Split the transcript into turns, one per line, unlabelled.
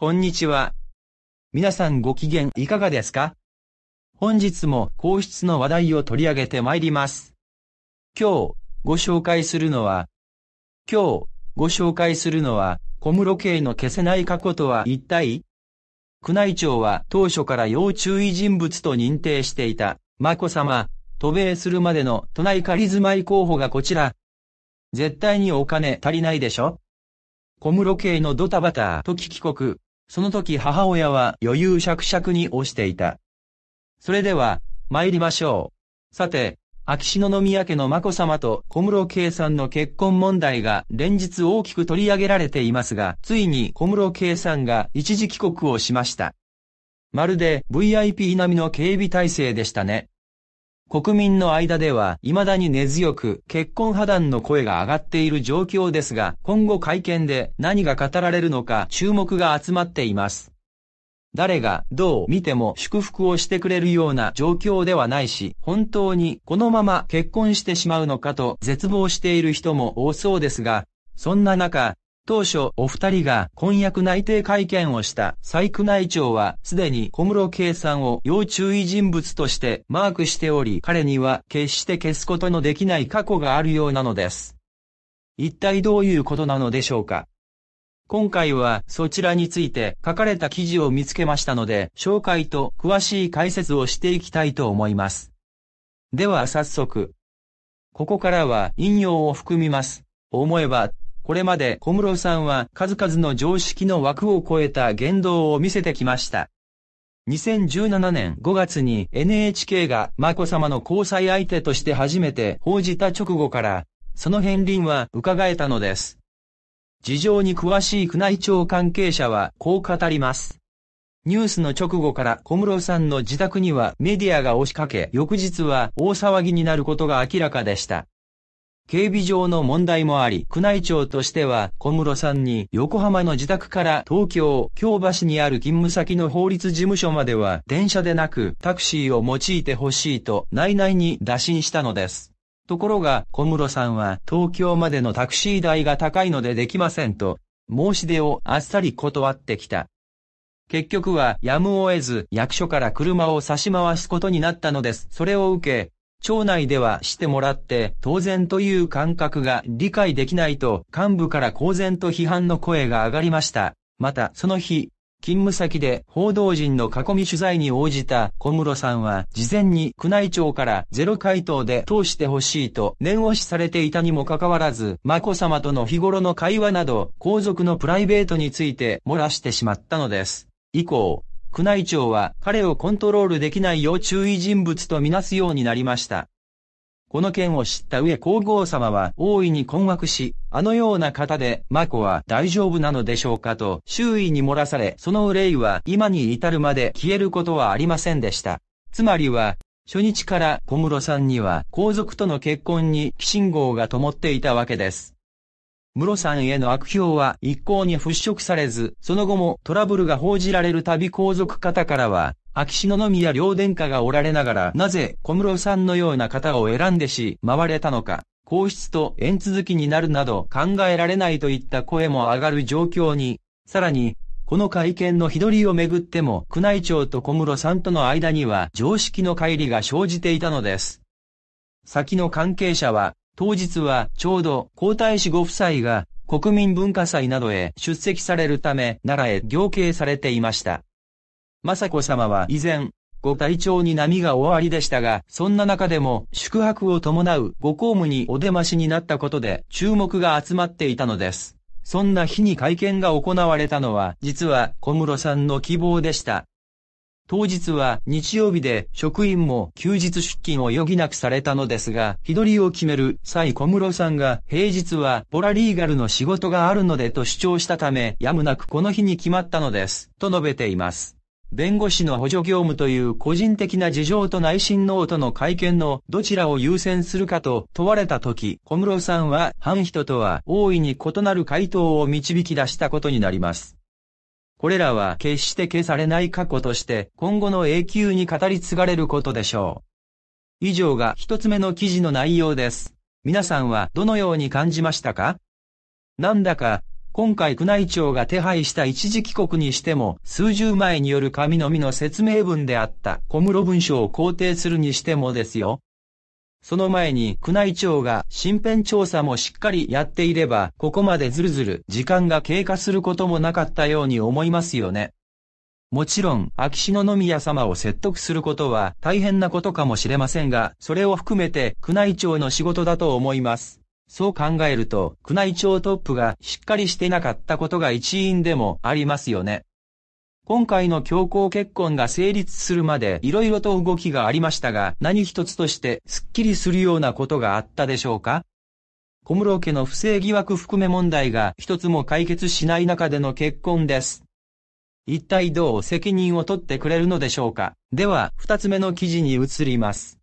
こんにちは。皆さんご機嫌いかがですか本日も皇室の話題を取り上げてまいります。今日ご紹介するのは、今日ご紹介するのは、小室圭の消せない過去とは一体宮内庁は当初から要注意人物と認定していた、眞子さま、渡米するまでの都内仮住まい候補がこちら。絶対にお金足りないでしょ小室圭のドタバタ時帰国。その時母親は余裕しゃくしゃくに押していた。それでは、参りましょう。さて、秋篠宮家の眞子さまと小室圭さんの結婚問題が連日大きく取り上げられていますが、ついに小室圭さんが一時帰国をしました。まるで VIP 並みの警備体制でしたね。国民の間では未だに根強く結婚破談の声が上がっている状況ですが、今後会見で何が語られるのか注目が集まっています。誰がどう見ても祝福をしてくれるような状況ではないし、本当にこのまま結婚してしまうのかと絶望している人も多そうですが、そんな中、当初お二人が婚約内定会見をした細工内庁はすでに小室圭さんを要注意人物としてマークしており彼には決して消すことのできない過去があるようなのです。一体どういうことなのでしょうか今回はそちらについて書かれた記事を見つけましたので、紹介と詳しい解説をしていきたいと思います。では早速。ここからは引用を含みます。思えば、これまで小室さんは数々の常識の枠を超えた言動を見せてきました。2017年5月に NHK が眞子さまの交際相手として初めて報じた直後から、その片鱗は伺えたのです。事情に詳しい宮内庁関係者はこう語ります。ニュースの直後から小室さんの自宅にはメディアが押しかけ、翌日は大騒ぎになることが明らかでした。警備上の問題もあり、宮内庁としては小室さんに横浜の自宅から東京、京橋にある勤務先の法律事務所までは電車でなくタクシーを用いてほしいと内々に打診したのです。ところが小室さんは東京までのタクシー代が高いのでできませんと申し出をあっさり断ってきた。結局はやむを得ず役所から車を差し回すことになったのです。それを受け、町内ではしてもらって当然という感覚が理解できないと幹部から公然と批判の声が上がりました。またその日、勤務先で報道陣の囲み取材に応じた小室さんは事前に宮内庁からゼロ回答で通してほしいと念押しされていたにもかかわらず、眞子さまとの日頃の会話など皇族のプライベートについて漏らしてしまったのです。以降、宮内庁は彼をコントロールできない要注意人物とみなすようになりました。この件を知った上皇后様は大いに困惑し、あのような方で、マコは大丈夫なのでしょうかと周囲に漏らされ、その憂いは今に至るまで消えることはありませんでした。つまりは、初日から小室さんには皇族との結婚に寄信号が灯っていたわけです。室さんへの悪評は一向に払拭されず、その後もトラブルが報じられる旅皇族方からは、秋篠宮両殿下がおられながらなぜ小室さんのような方を選んでし回れたのか、皇室と縁続きになるなど考えられないといった声も上がる状況に、さらに、この会見の日取りをめぐっても宮内庁と小室さんとの間には常識の乖離が生じていたのです。先の関係者は当日はちょうど皇太子ご夫妻が国民文化祭などへ出席されるため奈良へ行刑されていました。雅子さまは以前、ご体調に波が終わりでしたが、そんな中でも宿泊を伴うご公務にお出ましになったことで注目が集まっていたのです。そんな日に会見が行われたのは、実は小室さんの希望でした。当日は日曜日で職員も休日出勤を余儀なくされたのですが、日取りを決める際小室さんが平日はボラリーガルの仕事があるのでと主張したため、やむなくこの日に決まったのです、と述べています。弁護士の補助業務という個人的な事情と内心ノートの会見のどちらを優先するかと問われた時、小室さんは、反人とは大いに異なる回答を導き出したことになります。これらは決して消されない過去として今後の永久に語り継がれることでしょう。以上が一つ目の記事の内容です。皆さんはどのように感じましたかなんだか、今回宮内庁が手配した一時帰国にしても、数十枚による紙のみの説明文であった小室文書を肯定するにしてもですよ。その前に宮内庁が身辺調査もしっかりやっていれば、ここまでずるずる時間が経過することもなかったように思いますよね。もちろん、秋篠宮様を説得することは大変なことかもしれませんが、それを含めて宮内庁の仕事だと思います。そう考えると、宮内庁トップがしっかりしてなかったことが一因でもありますよね。今回の強行結婚が成立するまで色々と動きがありましたが、何一つとしてスッキリするようなことがあったでしょうか小室家の不正疑惑含め問題が一つも解決しない中での結婚です。一体どう責任を取ってくれるのでしょうかでは、二つ目の記事に移ります。